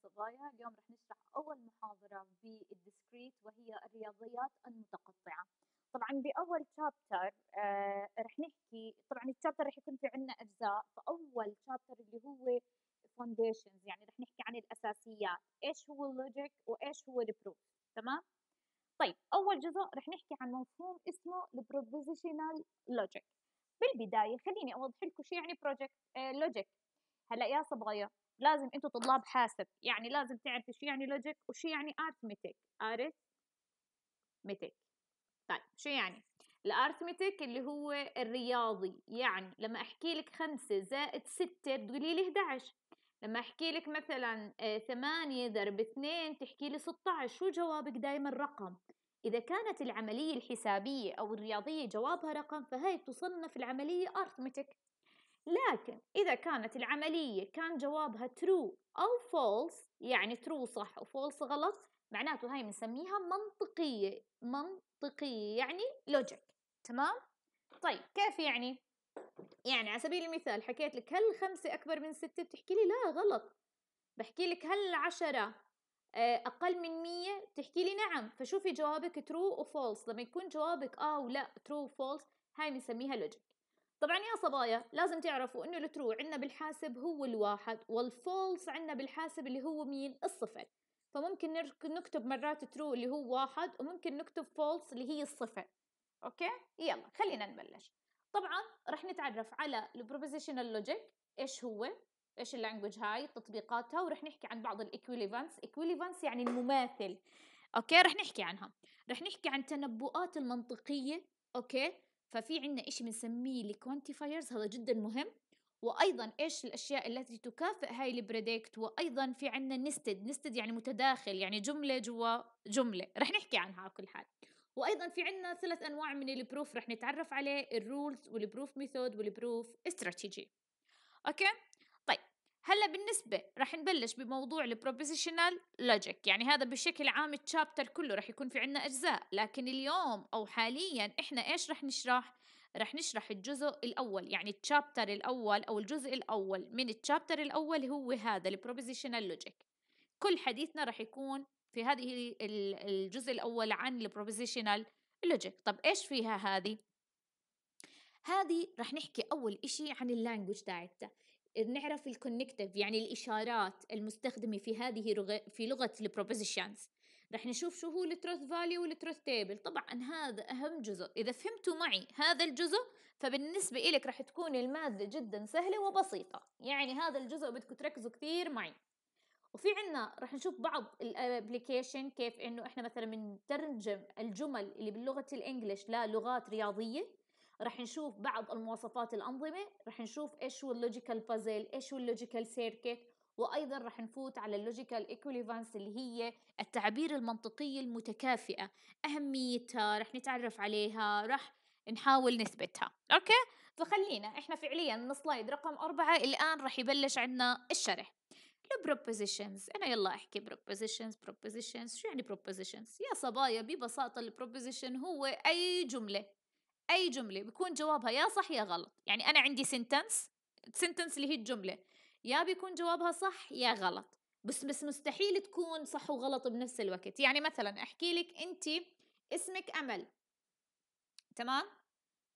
معايا صبايا اليوم رح نشرح أول محاضرة بالديسكريت وهي الرياضيات المتقطعة طبعا بأول تشابتر آه رح نحكي طبعا التشابتر رح يكون في عنا أجزاء فأول تشابتر اللي هو فونديشنز يعني رح نحكي عن الأساسيات إيش هو اللوجيك وإيش هو البروف تمام طيب أول جزء رح نحكي عن مفهوم اسمه البروبوزيشنال لوجيك بالبداية خليني أوضح لكم شو يعني بروجكت لوجيك آه، هلا يا صبايا لازم انتوا طلاب حاسب يعني لازم تعرف شو يعني لوجيك وشو يعني ارثمتك ارثمتك طيب شو يعني الارثمتيك اللي هو الرياضي يعني لما احكي لك خمسة زائد ستة بتقولي لي 11 لما احكي لك مثلا آه، ثمانية ضرب اثنين تحكي لي 16 شو جوابك دائما رقم إذا كانت العملية الحسابية أو الرياضية جوابها رقم فهي تصنف العملية أرثمتك لكن إذا كانت العملية كان جوابها true أو false يعني true صح وفولس غلط معناته هاي بنسميها منطقية منطقية يعني logic تمام؟ طيب كيف يعني؟ يعني على سبيل المثال حكيت لك هل خمسة أكبر من ستة بتحكي لي لا غلط بحكي لك هل عشرة آه، أقل من مية بتحكي لي نعم فشوفي جوابك true وفولس لما يكون جوابك آه ولا true وفولس هاي بنسميها logic طبعا يا صبايا لازم تعرفوا انه الترو عندنا بالحاسب هو الواحد والفولس عندنا بالحاسب اللي هو مين الصفر فممكن نكتب مرات ترو اللي هو واحد وممكن نكتب فولس اللي هي الصفر اوكي يلا خلينا نبلش طبعا رح نتعرف على البروبوزيشنال لوجيك ايش هو ايش اللانجوج هاي تطبيقاتها ورح نحكي عن بعض الايكويليفانس ايكويليفانس يعني المماثل اوكي رح نحكي عنها رح نحكي عن تنبؤات المنطقيه اوكي ففي عندنا إشي بنسميه الكوانتيفايرز هذا جدا مهم وايضا ايش الاشياء التي تكافئ هاي البريدكت وايضا في عندنا نستد نستد يعني متداخل يعني جمله جوا جمله رح نحكي عنها على كل حال وايضا في عندنا ثلاث انواع من البروف رح نتعرف عليه الرولز والبروف ميثود والبروف استراتيجي اوكي هلا بالنسبه رح نبلش بموضوع البروبوزيشنال لوجيك يعني هذا بشكل عام التشابتر كله رح يكون في عنا اجزاء لكن اليوم او حاليا احنا ايش رح نشرح رح نشرح الجزء الاول يعني التشابتر الاول او الجزء الاول من التشابتر الاول هو هذا البروبوزيشنال لوجيك كل حديثنا رح يكون في هذه الجزء الاول عن البروبوزيشنال لوجيك طب ايش فيها هذه هذه رح نحكي اول اشي عن اللانجوج تاعتها نعرف الكونكتيف يعني الاشارات المستخدمه في هذه في لغه البروبوزيشنز رح نشوف شو هو التروث فاليو والتروث تيبل طبعا هذا اهم جزء اذا فهمتوا معي هذا الجزء فبالنسبه لك رح تكون الماده جدا سهله وبسيطه يعني هذا الجزء بدكم تركزوا كثير معي وفي عنا رح نشوف بعض الابلكيشن كيف انه احنا مثلا بنترجم الجمل اللي باللغه الانجليش للغات رياضيه رح نشوف بعض المواصفات الأنظمة رح نشوف إيش هو اللوجيكال بازل إيش هو اللوجيكال سيركت وايضا رح نفوت على اللوجيكال ايكوليفانس اللي هي التعابير المنطقيه المتكافئه اهميتها رح نتعرف عليها رح نحاول نثبتها اوكي فخلينا احنا فعليا من سلايد رقم أربعة الان رح يبلش عندنا الشرح البروبوزيشنز انا يلا احكي بروبوزيشنز بروبوزيشنز شو يعني بروبوزيشنز يا صبايا ببساطه البروبوزيشن هو اي جمله اي جمله بيكون جوابها يا صح يا غلط يعني انا عندي سنتنس سنتنس اللي هي الجمله يا بيكون جوابها صح يا غلط بس بس مستحيل تكون صح وغلط بنفس الوقت يعني مثلا احكي لك انت اسمك امل تمام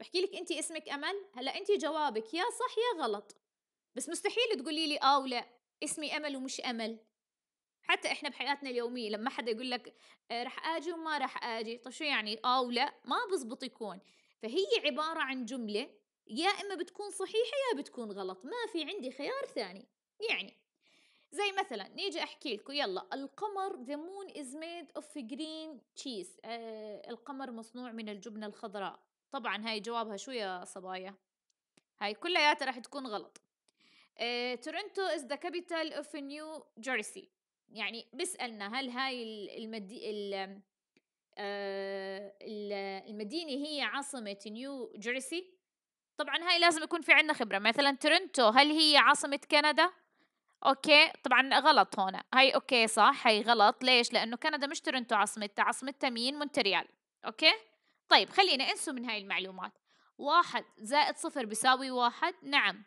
بحكي لك انت اسمك امل هلا انت جوابك يا صح يا غلط بس مستحيل تقولي لي اه ولا اسمي امل ومش امل حتى احنا بحياتنا اليوميه لما حدا يقول لك آه، رح اجي وما رح اجي طيب شو يعني اه ولا ما بزبط يكون فهي عبارة عن جملة يا إما بتكون صحيحة يا بتكون غلط ما في عندي خيار ثاني يعني زي مثلا نيجي احكي لكم يلا القمر the moon is made of green cheese آه القمر مصنوع من الجبنة الخضراء طبعا هاي جوابها شو يا صبايا هاي كلياتها راح تكون غلط آه تورنتو is the capital of new jersey يعني بسألنا هل هاي المدي آه، المدينة هي عاصمة نيو جيرسي طبعا هاي لازم يكون في عندنا خبرة مثلا تورنتو هل هي عاصمة كندا؟ اوكي طبعا غلط هون هاي اوكي صح هاي غلط ليش؟ لأنه كندا مش تورنتو عاصمتها عاصمتها مين؟ مونتريال اوكي؟ طيب خلينا انسوا من هاي المعلومات واحد زائد صفر بيساوي واحد نعم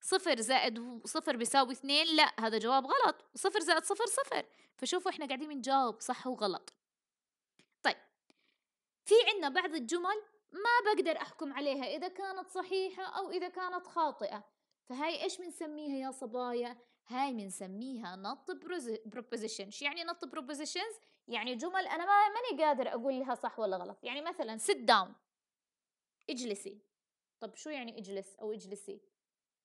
صفر زائد صفر بيساوي اثنين لا هذا جواب غلط صفر زائد صفر صفر فشوفوا احنا قاعدين بنجاوب صح وغلط في عنا بعض الجمل ما بقدر أحكم عليها إذا كانت صحيحة أو إذا كانت خاطئة فهاي إيش بنسميها يا صبايا؟ هاي بنسميها نط بروبوزيشن شو يعني نط بروبوزيشنز؟ يعني جمل أنا ما ماني قادر أقول لها صح ولا غلط يعني مثلا sit down اجلسي طب شو يعني اجلس أو اجلسي؟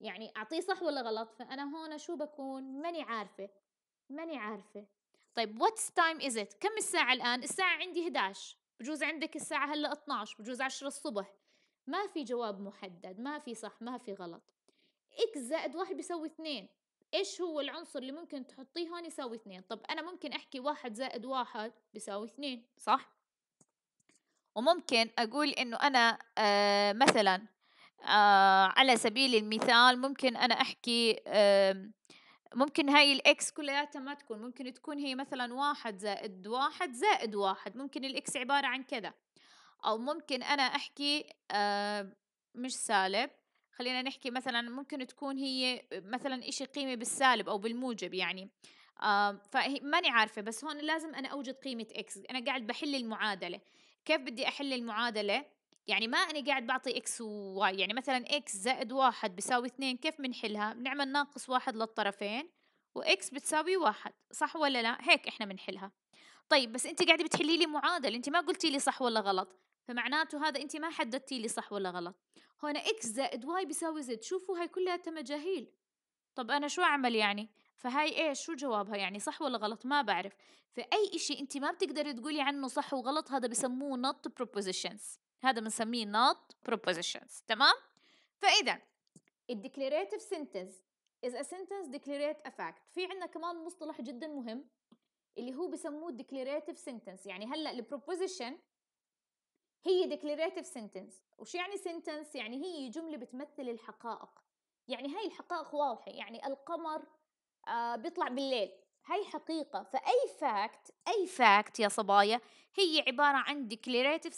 يعني أعطيه صح ولا غلط فأنا هون شو بكون؟ ماني عارفة ماني عارفة طيب what time is it؟ كم الساعة الآن؟ الساعة عندي 11 بجوز عندك الساعة هلا 12 بجوز 10 الصبح ما في جواب محدد ما في صح ما في غلط اكس زائد واحد بيساوي اثنين ايش هو العنصر اللي ممكن تحطيه هون يساوي اثنين طب انا ممكن احكي واحد زائد واحد بيساوي اثنين صح وممكن اقول انه انا آه مثلا آه على سبيل المثال ممكن انا احكي آه ممكن هاي الاكس كلياتها ما تكون ممكن تكون هي مثلا واحد زائد واحد زائد واحد ممكن الاكس عبارة عن كذا او ممكن انا احكي آه، مش سالب خلينا نحكي مثلا ممكن تكون هي مثلا اشي قيمة بالسالب او بالموجب يعني آه فماني عارفة بس هون لازم انا اوجد قيمة اكس انا قاعد بحل المعادلة كيف بدي احل المعادلة يعني ما أنا قاعد بعطي إكس وواي يعني مثلا إكس زائد واحد بيساوي اثنين كيف بنحلها بنعمل ناقص واحد للطرفين وإكس بتساوي واحد صح ولا لا هيك إحنا بنحلها طيب بس أنت قاعدة بتحلي لي معادلة أنت ما قلتي لي صح ولا غلط فمعناته هذا أنت ما حددتي لي صح ولا غلط هنا إكس زائد واي بيساوي زد شوفوا هاي كلها مجاهيل طب أنا شو أعمل يعني فهاي ايش شو جوابها يعني صح ولا غلط ما بعرف فاي اشي انت ما بتقدري تقولي عنه صح وغلط هذا بسموه not propositions هذا بنسميه not propositions تمام فاذا الديكليريتيف سنتنس is a sentence declarate a fact في عندنا كمان مصطلح جدا مهم اللي هو بسموه declarative sentence يعني هلا البروبوزيشن هي declarative sentence وش يعني sentence يعني هي جملة بتمثل الحقائق يعني هاي الحقائق واضحة يعني القمر آه بيطلع بالليل هاي حقيقة فأي فاكت أي فاكت يا صبايا هي عبارة عن declarative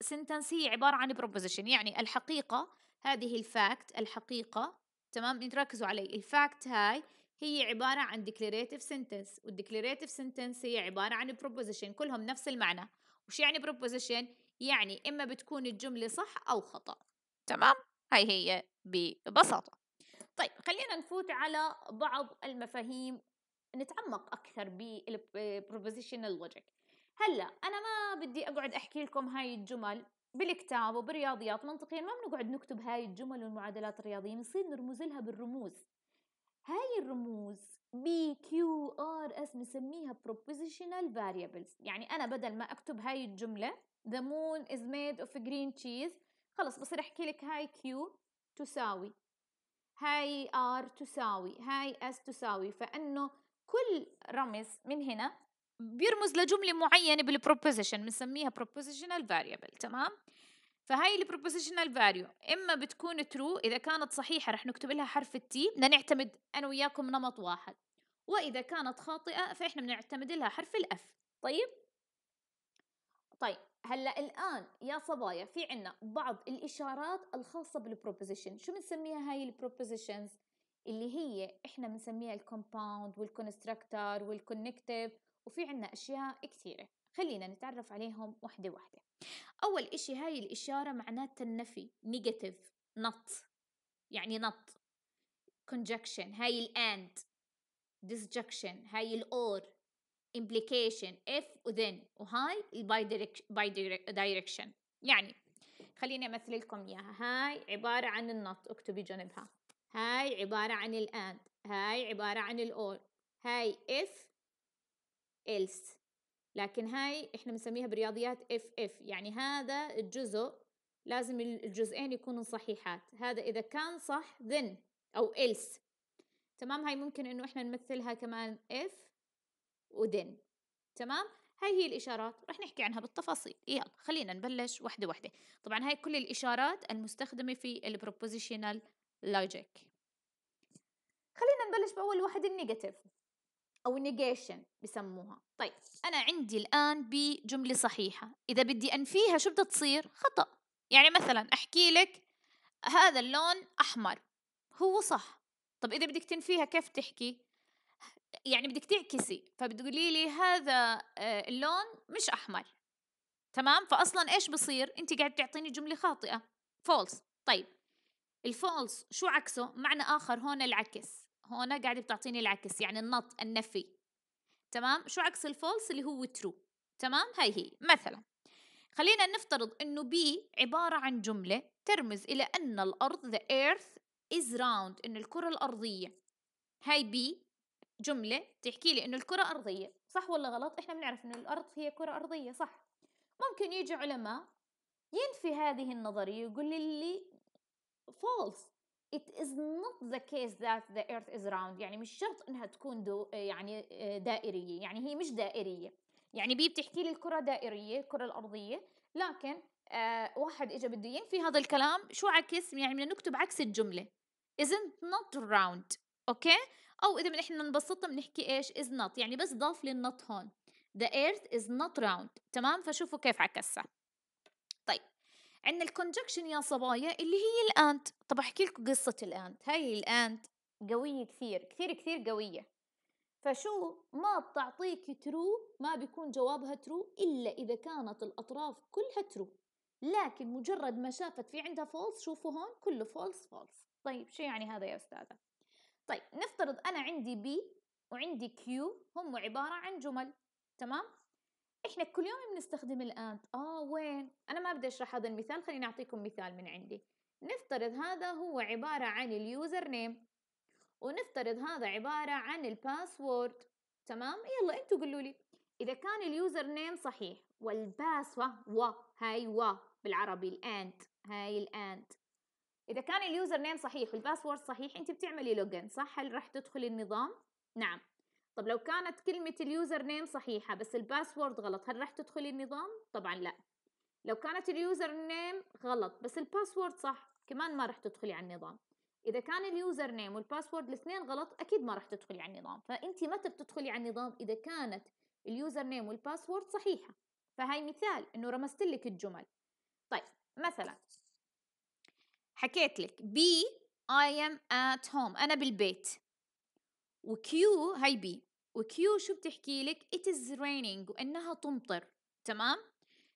سنتنس هي عبارة عن بروبوزيشن يعني الحقيقة هذه الفاكت الحقيقة تمام ركزوا علي الفاكت هاي هي عبارة عن declarative سنتنس والdeclarative سنتنس هي عبارة عن بروبوزيشن كلهم نفس المعنى وش يعني بروبوزيشن؟ يعني إما بتكون الجملة صح أو خطأ تمام هاي هي ببساطة طيب خلينا نفوت على بعض المفاهيم نتعمق اكثر بالبروبوزيشنال لوجيك هلا انا ما بدي اقعد احكي لكم هاي الجمل بالكتاب وبالرياضيات منطقيا ما بنقعد نكتب هاي الجمل والمعادلات الرياضيه بنصير نرمز لها بالرموز هاي الرموز بي كيو ار اس بنسميها بروبوزيشنال فاريبلز يعني انا بدل ما اكتب هاي الجمله the moon is made of green cheese خلص بصير احكي لك هاي كيو تساوي هاي ار تساوي هاي اس تساوي فانه كل رمز من هنا بيرمز لجملة معينة بالبروبوزيشن بنسميها بروبوزيشنال فاريبل تمام فهاي البروبوزيشنال فاليو اما بتكون ترو اذا كانت صحيحه رح نكتب لها حرف التي بدنا نعتمد انا وياكم نمط واحد واذا كانت خاطئه فاحنا بنعتمد لها حرف الاف طيب طيب هلا الان يا صبايا في عنا بعض الاشارات الخاصه بالبروبوزيشن شو بنسميها هاي البروبوزيشنز اللي هي احنا بنسميها الكومباوند والكونستراكتر والكونكتيف وفي عنا اشياء كثيره خلينا نتعرف عليهم واحده واحده اول اشي هاي الاشاره معناتها النفي نيجاتيف نط يعني نط conjunction هاي الاند disjunction هاي الاور implication if وذن وهاي الباي باي دايركشن يعني خليني امثل لكم اياها هاي عباره عن النط اكتبي جنبها هاي عبارة عن الآن هاي عبارة عن الأول هاي if else لكن هاي احنا بنسميها بالرياضيات if if يعني هذا الجزء لازم الجزئين يكونوا صحيحات هذا إذا كان صح then أو else تمام هاي ممكن إنه احنا نمثلها كمان if وذن تمام هاي هي الإشارات رح نحكي عنها بالتفاصيل يلا خلينا نبلش واحدة واحدة طبعا هاي كل الإشارات المستخدمة في البروبوزيشنال لوجيك خلينا نبلش بأول واحد النيجاتيف أو النيجيشن بسموها طيب أنا عندي الآن بجملة صحيحة إذا بدي أنفيها شو بدها تصير خطأ يعني مثلا أحكي لك هذا اللون أحمر هو صح طب إذا بدك تنفيها كيف تحكي يعني بدك تعكسي فبتقولي لي هذا آه، اللون مش أحمر تمام فأصلا إيش بصير أنت قاعد تعطيني جملة خاطئة فولس طيب الفولس شو عكسه معنى آخر هون العكس هون قاعدة بتعطيني العكس يعني النط النفي تمام شو عكس الفولس اللي هو ترو تمام هاي هي مثلا خلينا نفترض انه بي عبارة عن جملة ترمز الى ان الارض the earth is round ان الكرة الارضية هاي بي جملة تحكي لي انه الكرة ارضية صح ولا غلط احنا بنعرف انه الارض هي كرة ارضية صح ممكن يجي علماء ينفي هذه النظرية يقول لي فولس it is not the case that the earth is round يعني مش شرط انها تكون دو يعني آه، دائريه يعني هي مش دائريه يعني بي بتحكي لي الكره دائريه الكره الارضيه لكن آه واحد اجى بده ينفي هذا الكلام شو عكس يعني بدنا نكتب عكس الجمله isn't not round اوكي او اذا احنا نبسطها بنحكي ايش is not يعني بس ضاف لي النط هون the earth is not round تمام فشوفوا كيف عكسها عندنا الكونجكشن يا صبايا اللي هي الأنت طب أحكي لكم قصة الأنت هاي الأنت قوية كثير كثير كثير قوية فشو ما بتعطيك ترو ما بيكون جوابها ترو إلا إذا كانت الأطراف كلها ترو لكن مجرد ما شافت في عندها فولس شوفوا هون كله فولس فولس طيب شو يعني هذا يا أستاذة طيب نفترض أنا عندي بي وعندي كيو هم عبارة عن جمل تمام احنا كل يوم بنستخدم الاند اه وين انا ما بدي اشرح هذا المثال خليني اعطيكم مثال من عندي نفترض هذا هو عبارة عن اليوزر نيم ونفترض هذا عبارة عن الباسورد تمام يلا انتوا قولوا لي اذا كان اليوزر نيم صحيح والباس و و هاي و بالعربي الاند هاي الاند اذا كان اليوزر نيم صحيح والباسورد صحيح انت بتعملي لوجن صح هل راح تدخلي النظام نعم طب لو كانت كلمة اليوزر نيم صحيحة بس الباسورد غلط هل راح تدخلي النظام؟ طبعا لا لو كانت اليوزر نيم غلط بس الباسورد صح كمان ما راح تدخلي على النظام إذا كان اليوزر نيم والباسورد الاثنين غلط أكيد ما راح تدخلي على النظام فأنت متى بتدخلي على النظام إذا كانت اليوزر نيم والباسورد صحيحة فهاي مثال إنه رمزت لك الجمل طيب مثلا حكيت لك بي I am at home أنا بالبيت وكيو هاي بي وكيو شو بتحكي لك it is raining وانها تمطر تمام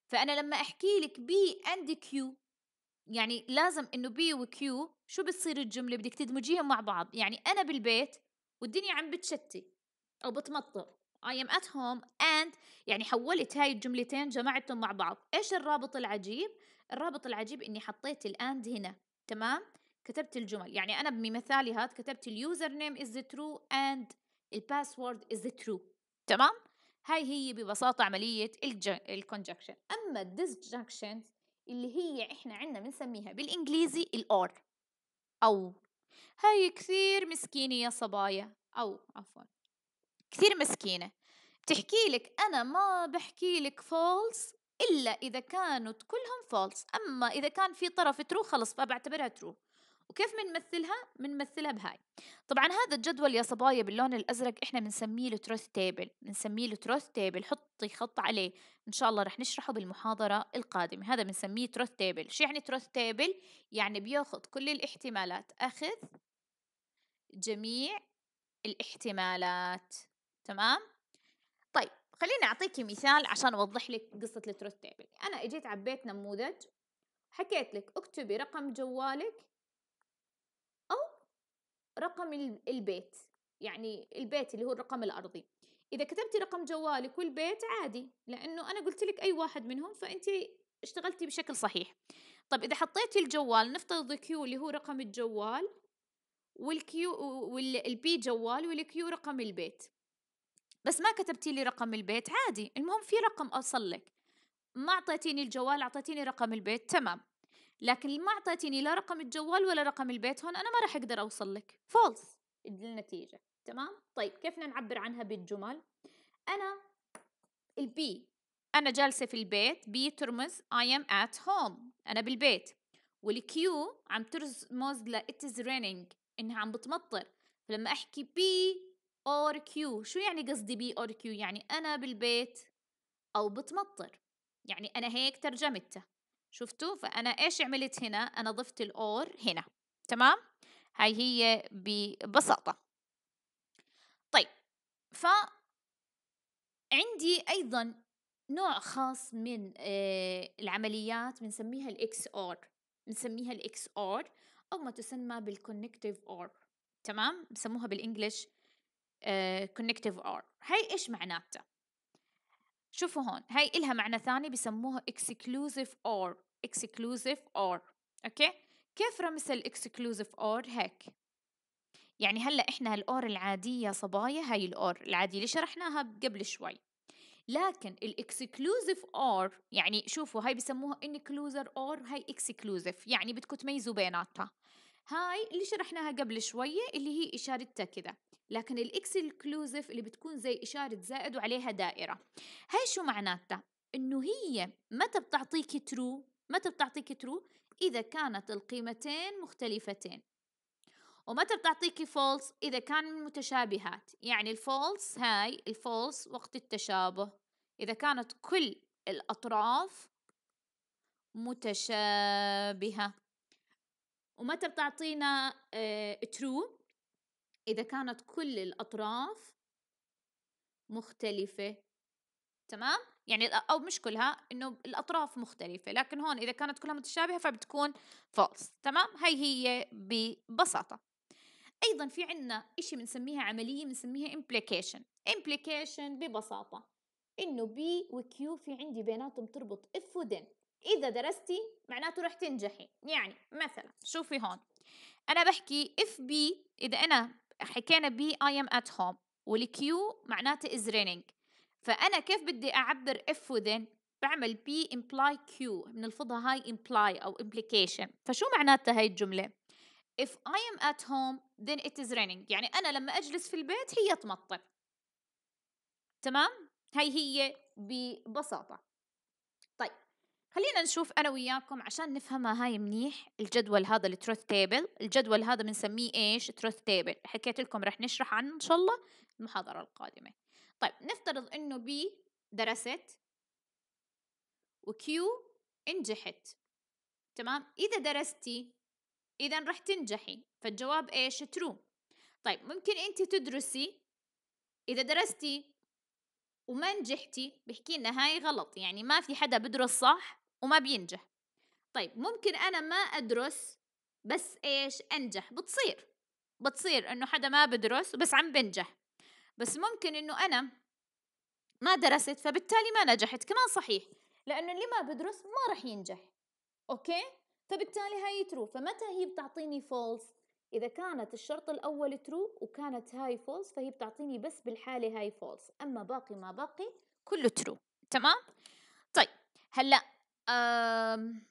فانا لما احكي لك بي اند كيو يعني لازم انه بي وكيو شو بتصير الجمله بدك تدمجيهم مع بعض يعني انا بالبيت والدنيا عم بتشتي او بتمطر I am at home and يعني حولت هاي الجملتين جمعتهم مع بعض ايش الرابط العجيب الرابط العجيب اني حطيت الاند هنا تمام كتبت الجمل يعني انا بمثالي هاد كتبت اليوزر نيم از ترو اند الباسورد از ترو تمام هاي هي ببساطة عملية الكونجكشن أما الديسجكشن اللي هي إحنا عنا بنسميها بالإنجليزي الأور أو هاي كثير مسكينة يا صبايا أو عفوا كثير مسكينة بتحكي لك أنا ما بحكي لك فولس إلا إذا كانوا كلهم فولس أما إذا كان في طرف ترو خلص فبعتبرها ترو وكيف بنمثلها بنمثلها بهاي طبعا هذا الجدول يا صبايا باللون الازرق احنا بنسميه له تروث تيبل بنسميه له تروث تيبل حطي خط عليه ان شاء الله رح نشرحه بالمحاضره القادمه هذا بنسميه تروث تيبل شو يعني تروث تيبل يعني بياخذ كل الاحتمالات اخذ جميع الاحتمالات تمام طيب خليني اعطيكي مثال عشان اوضح لك قصه التروث تيبل انا اجيت عبيت نموذج حكيت لك اكتبي رقم جوالك رقم البيت يعني البيت اللي هو الرقم الأرضي إذا كتبتي رقم جوالك والبيت عادي لأنه أنا قلت لك أي واحد منهم فأنت اشتغلتي بشكل صحيح طب إذا حطيتي الجوال نفترض كيو اللي هو رقم الجوال والكيو والبي جوال والكيو رقم البيت بس ما كتبتي لي رقم البيت عادي المهم في رقم أوصل لك ما أعطيتيني الجوال أعطيتيني رقم البيت تمام لكن ما اعطيتيني لا رقم الجوال ولا رقم البيت هون انا ما راح اقدر اوصل لك فولس النتيجه تمام طيب كيف نعبر عنها بالجمل انا البي انا جالسه في البيت بي ترمز اي ام ات هوم انا بالبيت والكيو عم ترمز ل it is raining انها عم بتمطر فلما احكي بي اور كيو شو يعني قصدي بي اور كيو يعني انا بالبيت او بتمطر يعني انا هيك ترجمتها شفتوا فأنا إيش عملت هنا أنا ضفت الأور هنا تمام هاي هي ببساطة طيب ف عندي أيضا نوع خاص من آه، العمليات بنسميها الاكس اور بنسميها الاكس اور او ما تسمى بالكونكتيف اور تمام بسموها بالانجلش كونكتيف آه، اور هاي ايش معناتها شوفوا هون هاي إلها معنى ثاني بسموها exclusive or exclusive or أوكي كيف رمز exclusive اور هيك يعني هلا احنا الاور العاديه صبايا هاي الاور العاديه اللي شرحناها قبل شوي لكن الاكسكلوزيف اور يعني شوفوا هاي بسموها انكلوزر اور هاي اكسكلوزيف يعني بدكم تميزوا بيناتها هاي اللي شرحناها قبل شويه اللي هي اشارتها كذا لكن الاكس اللي بتكون زي إشارة زائد وعليها دائرة هاي شو معناتها؟ إنه هي متى بتعطيك ترو متى بتعطيك ترو إذا كانت القيمتين مختلفتين ومتى بتعطيكي فولس إذا كان متشابهات يعني الفولس هاي الفولس وقت التشابه إذا كانت كل الأطراف متشابهة ومتى بتعطينا ترو آه، إذا كانت كل الأطراف مختلفة تمام؟ يعني أو مش كلها إنه الأطراف مختلفة لكن هون إذا كانت كلها متشابهة فبتكون فالس تمام؟ هاي هي ببساطة أيضا في عنا إشي بنسميها عملية بنسميها implication implication ببساطة إنه بي وكيو في عندي بيناتهم تربط اف ودن إذا درستي معناته رح تنجحي يعني مثلا شوفي هون أنا بحكي اف بي إذا أنا حكينا بي اي ام ات هوم والكيو معناته از رينينج فأنا كيف بدي أعبر اف وذن بعمل بي امبلاي كيو بنلفظها هاي امبلاي أو امبليكيشن فشو معناتها هاي الجملة if I am at home then it is raining يعني أنا لما أجلس في البيت هي تمطر تمام هاي هي ببساطة خلينا نشوف انا وياكم عشان نفهمها هاي منيح الجدول هذا التروث تيبل الجدول هذا بنسميه ايش تروث تيبل حكيت لكم رح نشرح عنه ان شاء الله المحاضره القادمه طيب نفترض انه بي درست وكيو نجحت تمام اذا درستي اذا رح تنجحي فالجواب ايش ترو طيب ممكن انت تدرسي اذا درستي وما نجحتي بحكي لنا هاي غلط يعني ما في حدا بدرس صح وما بينجح طيب ممكن انا ما ادرس بس ايش انجح بتصير بتصير انه حدا ما بدرس بس عم بنجح بس ممكن انه انا ما درست فبالتالي ما نجحت كمان صحيح لانه اللي ما بدرس ما رح ينجح اوكي فبالتالي هاي ترو فمتى هي بتعطيني فولس اذا كانت الشرط الاول ترو وكانت هاي فولس فهي بتعطيني بس بالحاله هاي فولس اما باقي ما باقي كله ترو تمام طيب هلا آمم،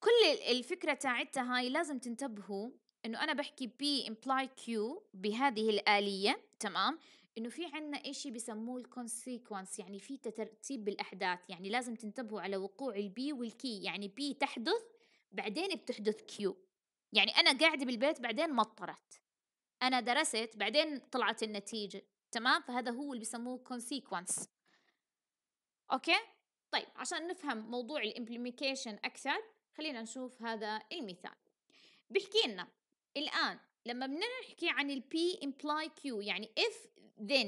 كل الفكرة تاعتها هاي لازم تنتبهوا انه انا بحكي بي امبلاي كيو بهذه الآلية تمام انه في عنا اشي بسموه الكونسيكونس يعني في ترتيب بالاحداث يعني لازم تنتبهوا على وقوع البي والكي يعني بي تحدث بعدين بتحدث كيو يعني انا قاعده بالبيت بعدين مطرت انا درست بعدين طلعت النتيجه تمام فهذا هو اللي بسموه كونسيكونس اوكي طيب عشان نفهم موضوع الامبليميكيشن أكثر خلينا نشوف هذا المثال بحكي لنا الآن لما بدنا نحكي عن ال P imply Q يعني if then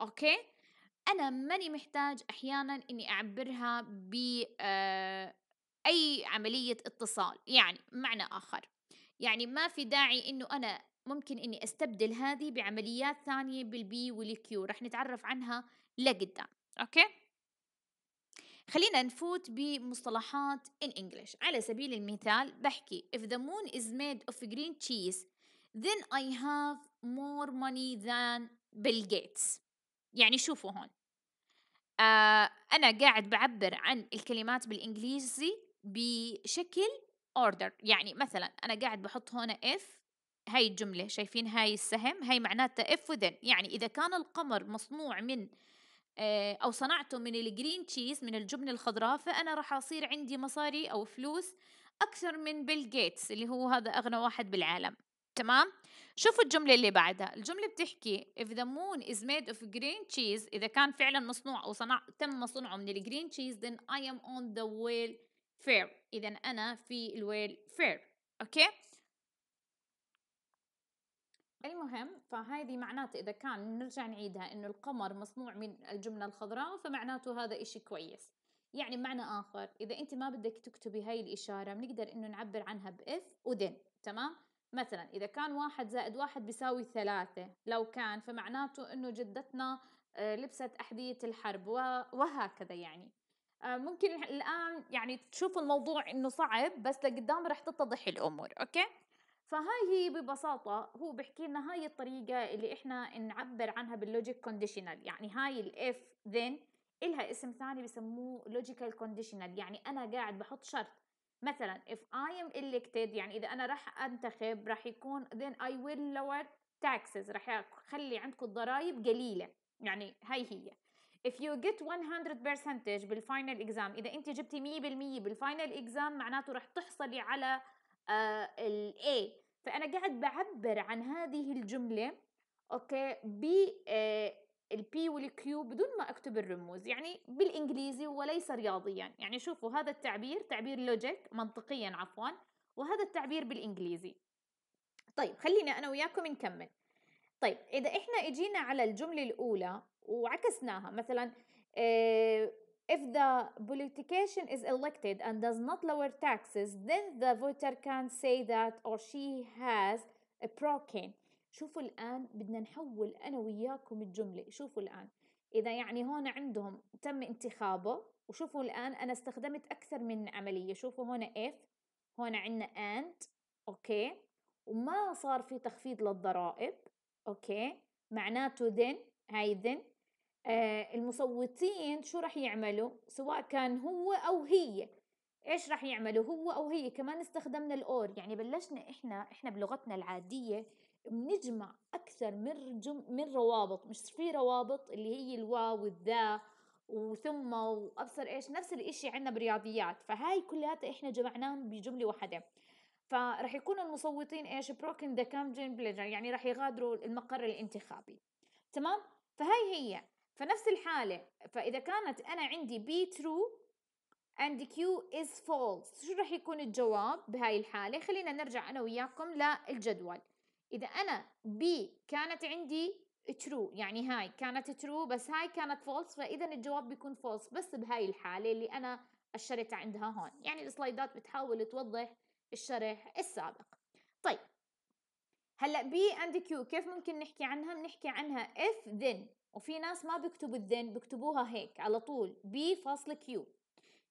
أوكي أنا ماني محتاج أحيانا إني أعبرها ب آه، أي عملية اتصال يعني معنى آخر يعني ما في داعي إنه أنا ممكن إني أستبدل هذه بعمليات ثانية بالبي والكيو رح نتعرف عنها لقدام أوكي خلينا نفوت بمصطلحات in English على سبيل المثال بحكي if the moon is made of green cheese then I have more money than Bill Gates يعني شوفوا هون آه أنا قاعد بعبر عن الكلمات بالإنجليزي بشكل order يعني مثلا أنا قاعد بحط هنا if هاي الجملة شايفين هاي السهم هاي معناتها if then يعني إذا كان القمر مصنوع من آه، او صنعته من الجرين تشيز من الجبنه الخضراء فانا راح اصير عندي مصاري او فلوس اكثر من بيل جيتس اللي هو هذا اغنى واحد بالعالم تمام شوفوا الجمله اللي بعدها الجمله بتحكي if the moon is made of green cheese اذا كان فعلا مصنوع او صنع تم صنعه من الجرين تشيز then I am on the whale fair اذا انا في الويل fair اوكي okay? المهم فهذه معناته إذا كان نرجع نعيدها إنه القمر مصنوع من الجملة الخضراء فمعناته هذا إشي كويس يعني بمعنى آخر إذا أنت ما بدك تكتبي هاي الإشارة بنقدر إنه نعبر عنها بإف وذن تمام مثلا إذا كان واحد زائد واحد بيساوي ثلاثة لو كان فمعناته إنه جدتنا آه، لبست أحذية الحرب وهكذا يعني آه، ممكن الآن يعني تشوف الموضوع إنه صعب بس لقدام رح تتضح الأمور أوكي فهاي هي ببساطة هو بحكي لنا هاي الطريقة اللي احنا نعبر عنها باللوجيك كونديشنال يعني هاي الاف ذن إلها اسم ثاني بسموه لوجيكال كونديشنال يعني أنا قاعد بحط شرط مثلا if I am elected يعني إذا أنا راح أنتخب راح يكون then I will lower taxes راح أخلي عندكم الضرائب قليلة يعني هاي هي if you get 100% بالفاينل إكزام إذا أنت جبتي 100% بالفاينل إكزام معناته راح تحصلي على آه، الاي فانا قاعد بعبر عن هذه الجمله اوكي ب آه، البي والكيو بدون ما اكتب الرموز يعني بالانجليزي وليس رياضيا يعني شوفوا هذا التعبير تعبير لوجيك منطقيا عفوا وهذا التعبير بالانجليزي طيب خلينا انا وياكم نكمل طيب اذا احنا اجينا على الجمله الاولى وعكسناها مثلا آه، If the politician is elected and does not lower taxes, then the voter can say that or she has a pro شوفوا الآن بدنا نحول أنا وياكم الجملة شوفوا الآن إذا يعني هون عندهم تم انتخابه وشوفوا الآن أنا استخدمت أكثر من عملية شوفوا هون if هون عندنا and أوكي وما صار في تخفيض للضرائب أوكي معناته then هاي then آه، المصوتين شو رح يعملوا سواء كان هو او هي ايش رح يعملوا هو او هي كمان استخدمنا الاور يعني بلشنا احنا احنا بلغتنا العاديه بنجمع اكثر من جم... من روابط مش في روابط اللي هي الواو والذا وثم وابصر ايش نفس الاشي عندنا برياضيات فهاي كلها احنا جمعناهم بجمله واحده فرح يكون المصوتين ايش بروكن ذا كامجن بلجر يعني رح يغادروا المقر الانتخابي تمام فهاي هي فنفس الحالة فإذا كانت أنا عندي B true and Q is false شو رح يكون الجواب بهاي الحالة خلينا نرجع أنا وياكم للجدول إذا أنا B كانت عندي true يعني هاي كانت true بس هاي كانت false فإذا الجواب بيكون false بس بهاي الحالة اللي أنا أشرت عندها هون يعني السلايدات بتحاول توضح الشرح السابق طيب هلا B and Q كيف ممكن نحكي عنها بنحكي عنها if then وفي ناس ما بيكتبوا الذن بيكتبوها هيك على طول بي فاصل كيو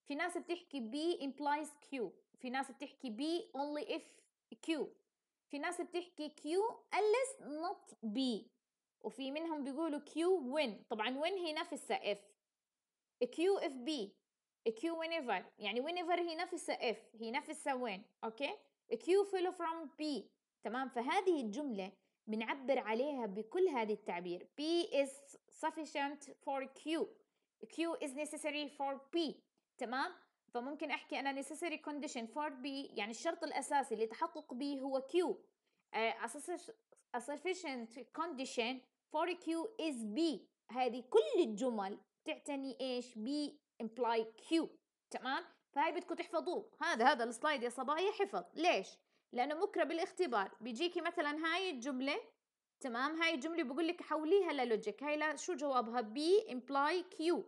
في ناس بتحكي بي implies Q في ناس بتحكي بي only if Q في ناس بتحكي Q unless not B وفي منهم بيقولوا Q when طبعا when هي نفسها if Q if B Q whenever يعني whenever هي نفسها اف هي نفسها when اوكي Q follow from B تمام فهذه الجملة بنعبر عليها بكل هذه التعبير P is sufficient for Q Q is necessary for P تمام فممكن أحكي أنا necessary condition for B يعني الشرط الأساسي لتحقق B هو Q a sufficient condition for Q is B هذه كل الجمل تعتني إيش B imply Q تمام فهي بدكم تحفظوه هذا هذا السلايد يا صبايا حفظ ليش لانه بكره بالاختبار بيجيكي مثلا هاي الجمله تمام هاي الجمله بقول لك حوليها للوجيك هاي لا شو جوابها بي امبلاي كيو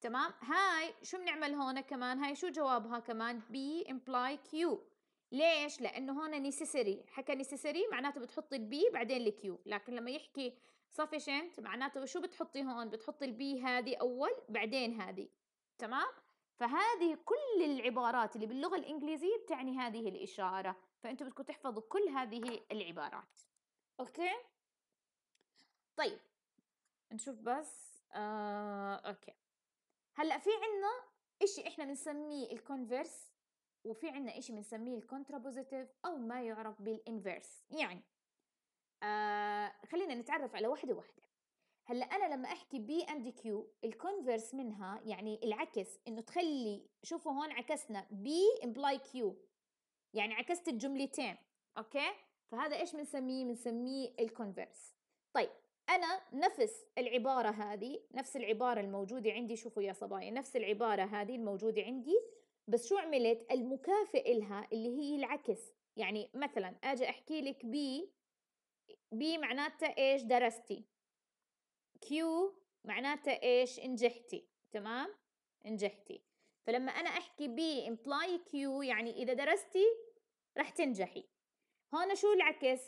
تمام هاي شو بنعمل هون كمان هاي شو جوابها كمان بي امبلاي كيو ليش لانه هون نيسيسري حكى نيسيسري معناته بتحطي البي بعدين الكيو لكن لما يحكي sufficient معناته شو بتحطي هون بتحطي البي هذه اول بعدين هذه تمام فهذه كل العبارات اللي باللغه الانجليزيه بتعني هذه الاشاره فانتوا بدكم تحفظوا كل هذه العبارات اوكي طيب نشوف بس آه، اوكي هلا في عنا اشي احنا بنسميه الكونفيرس وفي عنا اشي بنسميه الكونترابوزيتيف او ما يعرف بالانفيرس يعني آه خلينا نتعرف على واحدة واحدة هلا انا لما احكي بي اند كيو الكونفيرس منها يعني العكس انه تخلي شوفوا هون عكسنا بي امبلاي كيو يعني عكست الجملتين اوكي فهذا ايش بنسميه بنسميه الكونفيرس طيب انا نفس العباره هذه نفس العباره الموجوده عندي شوفوا يا صبايا نفس العباره هذه الموجوده عندي بس شو عملت المكافئ لها اللي هي العكس يعني مثلا اجي احكي لك بي بي معناتها ايش درستي كيو معناتها ايش نجحتي تمام نجحتي فلما انا احكي بي امبلاي كيو يعني اذا درستي رح تنجحي هون شو العكس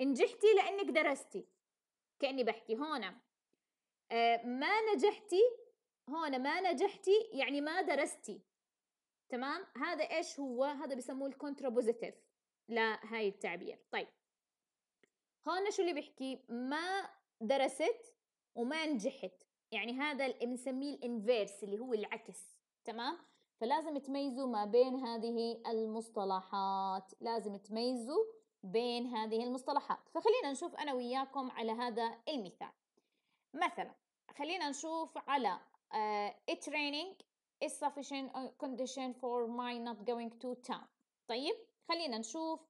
نجحتي لانك درستي كاني بحكي هون آه ما نجحتي هون ما نجحتي يعني ما درستي تمام هذا ايش هو هذا بسموه بوزيتيف لهاي التعبير طيب هون شو اللي بحكي ما درست وما نجحت يعني هذا بنسميه الانفيرس اللي هو العكس تمام فلازم تميزوا ما بين هذه المصطلحات لازم تميزوا بين هذه المصطلحات فخلينا نشوف أنا وياكم على هذا المثال مثلا خلينا نشوف على uh, training is sufficient condition for my not going to town طيب خلينا نشوف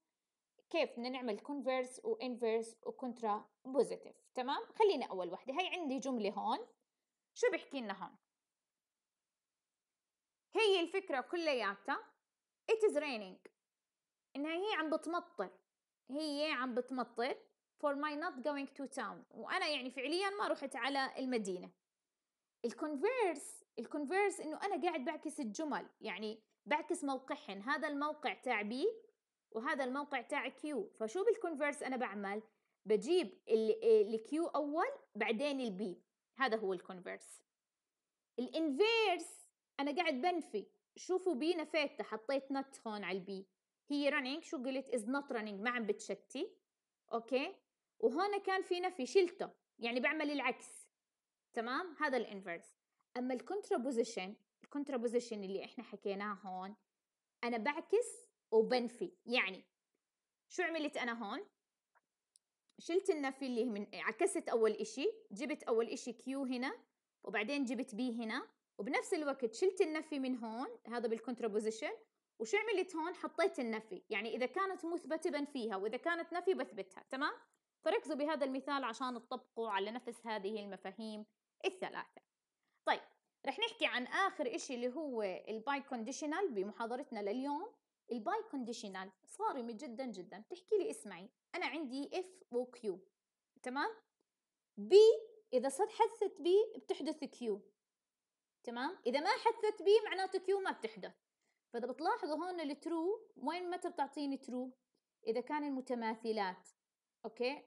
كيف بدنا نعمل converse وانفيرس وكونترا بوزيتيف تمام خلينا اول واحده هي عندي جمله هون شو بحكي لنا هون هي الفكرة كلياتها it is raining إنها هي عم بتمطر هي عم بتمطر for my not going to town وأنا يعني فعليا ما رحت على المدينة الكونفيرس الكونفيرس إنه أنا قاعد بعكس الجمل يعني بعكس موقعهن هذا الموقع تاع بي وهذا الموقع تاع كيو فشو بالكونفيرس أنا بعمل بجيب الكيو أول بعدين البي هذا هو الكونفيرس الانفيرس انا قاعد بنفي شوفوا بي نفيتها حطيت نت هون على البي هي رانينج شو قلت از نوت رانينج ما عم بتشتي اوكي وهون كان في نفي شلته يعني بعمل العكس تمام هذا الانفرس اما الكونترا بوزيشن اللي احنا حكيناه هون انا بعكس وبنفي يعني شو عملت انا هون شلت النفي اللي من عكست اول اشي جبت اول اشي كيو هنا وبعدين جبت بي هنا وبنفس الوقت شلت النفي من هون هذا بالكونتربوزيشن وشو عملت هون حطيت النفي يعني اذا كانت مثبته بنفيها واذا كانت نفي بثبتها تمام فركزوا بهذا المثال عشان تطبقوا على نفس هذه المفاهيم الثلاثه طيب رح نحكي عن اخر إشي اللي هو الباي كونديشنال بمحاضرتنا لليوم الباي كونديشنال صارمه جدا جدا بتحكي لي اسمعي انا عندي اف وكيو تمام بي اذا حدثت بي بتحدث كيو تمام اذا ما حثت بي معناته كيو ما بتحدث فاذا بتلاحظوا هون الترو وين متى بتعطيني ترو اذا كان المتماثلات اوكي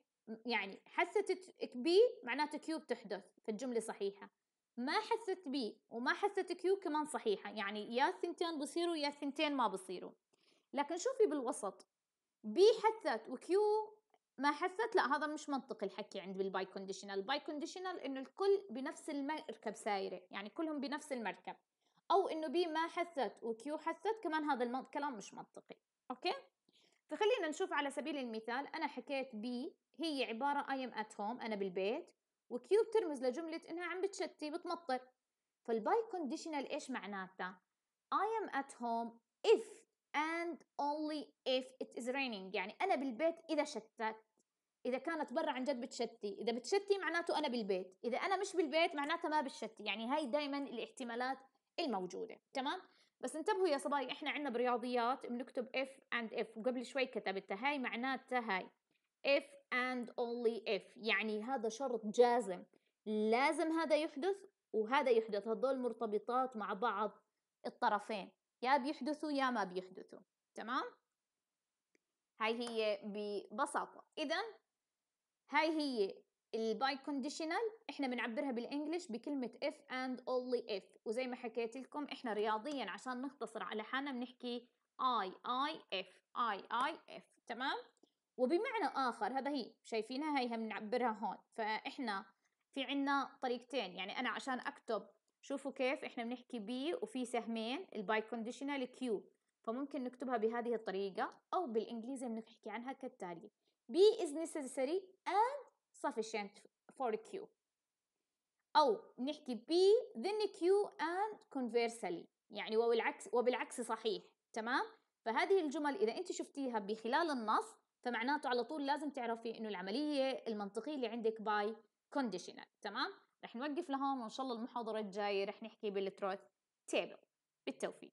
يعني حست بي معناته كيو بتحدث فالجمله صحيحه ما حست بي وما حست كيو كمان صحيحه يعني يا الثنتين بصيروا يا الثنتين ما بصيروا لكن شوفي بالوسط بي حثت وكيو ما حسيت لا هذا مش منطقي الحكي عند بالباي كونديشنال الباي كونديشنال انه الكل بنفس المركب سايره يعني كلهم بنفس المركب او انه بي ما حست وكيو حست كمان هذا الكلام مش منطقي اوكي فخلينا نشوف على سبيل المثال انا حكيت بي هي عباره اي ام ات هوم انا بالبيت وكيو بترمز لجمله انها عم بتشتي بتمطر فالباي كونديشنال ايش معناتها اي ام ات هوم اف and only if it is raining يعني أنا بالبيت إذا شتت اذا كانت برا عن جد بتشتي اذا بتشتي معناته انا بالبيت اذا انا مش بالبيت معناتها ما بتشتي يعني هاي دائما الاحتمالات الموجوده تمام بس انتبهوا يا صبايا احنا عندنا برياضيات بنكتب اف اند اف وقبل شوي كتبتها هاي معناتها هاي اف اند اونلي اف يعني هذا شرط جازم لازم هذا يحدث وهذا يحدث هدول مرتبطات مع بعض الطرفين يا بيحدثوا يا ما بيحدثوا تمام هاي هي ببساطة إذا هاي هي الباي كونديشنال احنا بنعبرها بالانجلش بكلمه اف اند اونلي اف وزي ما حكيت لكم احنا رياضيا عشان نختصر على حالنا بنحكي اي اي اف اي اي اف تمام وبمعنى اخر هذا هي شايفينها هيها بنعبرها هون فاحنا في عنا طريقتين يعني انا عشان اكتب شوفوا كيف احنا بنحكي بي وفي سهمين الباي كونديشنال كيو فممكن نكتبها بهذه الطريقه او بالانجليزي بنحكي عنها كالتالي B is necessary and sufficient for Q أو نحكي B then Q and conversely يعني وبالعكس وبالعكس صحيح تمام فهذه الجمل إذا أنت شفتيها بخلال النص فمعناته على طول لازم تعرفي إنه العملية المنطقية اللي عندك by conditional تمام رح نوقف لهون وإن شاء الله المحاضرة الجاية رح نحكي بالتروث تيبل. بالتوفيق